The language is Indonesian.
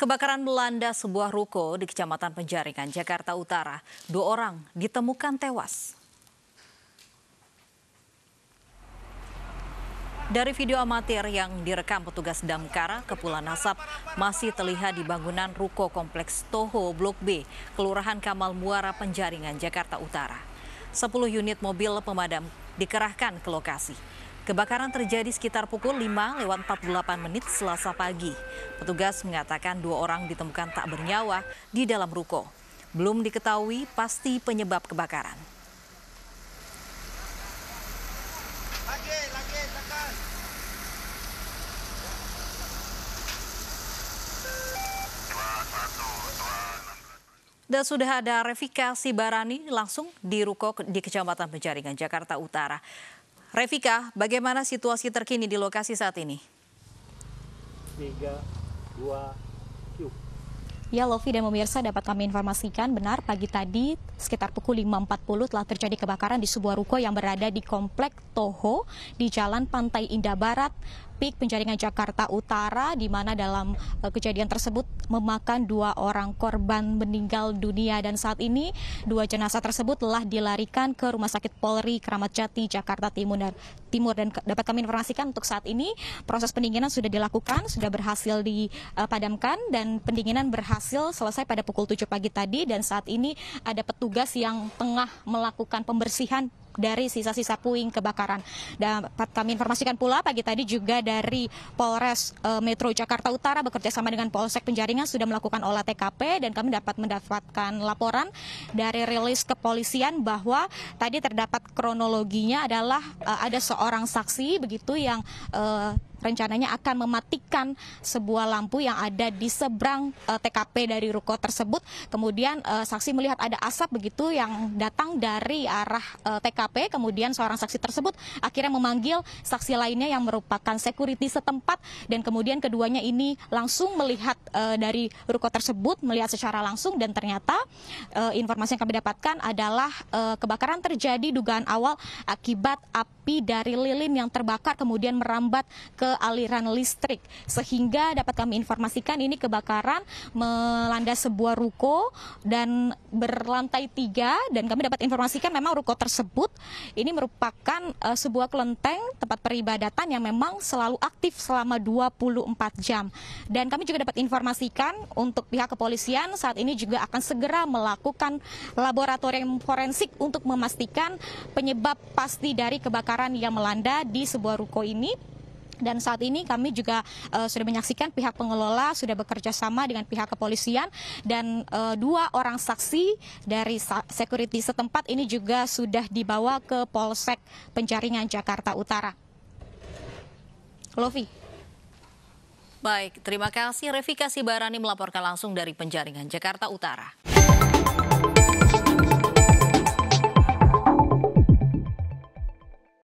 Kebakaran melanda sebuah ruko di Kecamatan Penjaringan, Jakarta Utara. Dua orang ditemukan tewas. Dari video amatir yang direkam petugas Damkar, kepulan asap masih terlihat di bangunan ruko kompleks Toho Blok B, Kelurahan Kamal Muara Penjaringan, Jakarta Utara. Sepuluh unit mobil pemadam dikerahkan ke lokasi. Kebakaran terjadi sekitar pukul 5 lewat 48 menit selasa pagi. Petugas mengatakan dua orang ditemukan tak bernyawa di dalam ruko. Belum diketahui pasti penyebab kebakaran. Dan sudah ada Refika Sibarani langsung di Ruko di Kecamatan Penjaringan, Jakarta Utara. Revika, bagaimana situasi terkini di lokasi saat ini? 3, 2, Q. Ya Lofi dan pemirsa dapat kami informasikan benar pagi tadi sekitar pukul 5.40 telah terjadi kebakaran di sebuah ruko yang berada di Komplek Toho di Jalan Pantai Indah Barat, Apik, penjaringan Jakarta Utara, di mana dalam e, kejadian tersebut memakan dua orang korban meninggal dunia dan saat ini dua jenazah tersebut telah dilarikan ke Rumah Sakit Polri Kramat Jati Jakarta Timur Timur dan dapat kami informasikan untuk saat ini proses pendinginan sudah dilakukan, sudah berhasil dipadamkan e, dan pendinginan berhasil selesai pada pukul 7 pagi tadi dan saat ini ada petugas yang tengah melakukan pembersihan dari sisa-sisa puing kebakaran. Dapat kami informasikan pula pagi tadi juga dari Polres eh, Metro Jakarta Utara bekerja sama dengan Polsek Penjaringan sudah melakukan olah TKP dan kami dapat mendapatkan laporan dari rilis kepolisian bahwa tadi terdapat kronologinya adalah eh, ada seorang saksi begitu yang eh, rencananya akan mematikan sebuah lampu yang ada di seberang uh, eh, TKP dari ruko tersebut. Kemudian uh, saksi melihat ada asap begitu yang datang dari arah uh, eh, TKP. Kemudian seorang saksi tersebut akhirnya memanggil saksi lainnya yang merupakan security setempat dan kemudian keduanya ini langsung melihat uh, dari ruko tersebut melihat secara langsung dan ternyata uh, informasi yang kami dapatkan adalah uh, kebakaran terjadi dugaan awal akibat api dari lilin yang terbakar kemudian merambat ke aliran listrik sehingga dapat kami informasikan ini kebakaran melanda sebuah ruko dan berlantai tiga dan kami dapat informasikan memang ruko tersebut ini merupakan uh, sebuah kelenteng tempat peribadatan yang memang selalu aktif selama 24 jam dan kami juga dapat informasikan untuk pihak kepolisian saat ini juga akan segera melakukan laboratorium forensik untuk memastikan penyebab pasti dari kebakaran yang melanda di sebuah ruko ini dan saat ini kami juga uh, sudah menyaksikan pihak pengelola sudah bekerja sama dengan pihak kepolisian dan uh, dua orang saksi dari security setempat ini juga sudah dibawa ke Polsek Penjaringan Jakarta Utara. Lofi. Baik, terima kasih Revika Sibarani melaporkan langsung dari Penjaringan Jakarta Utara.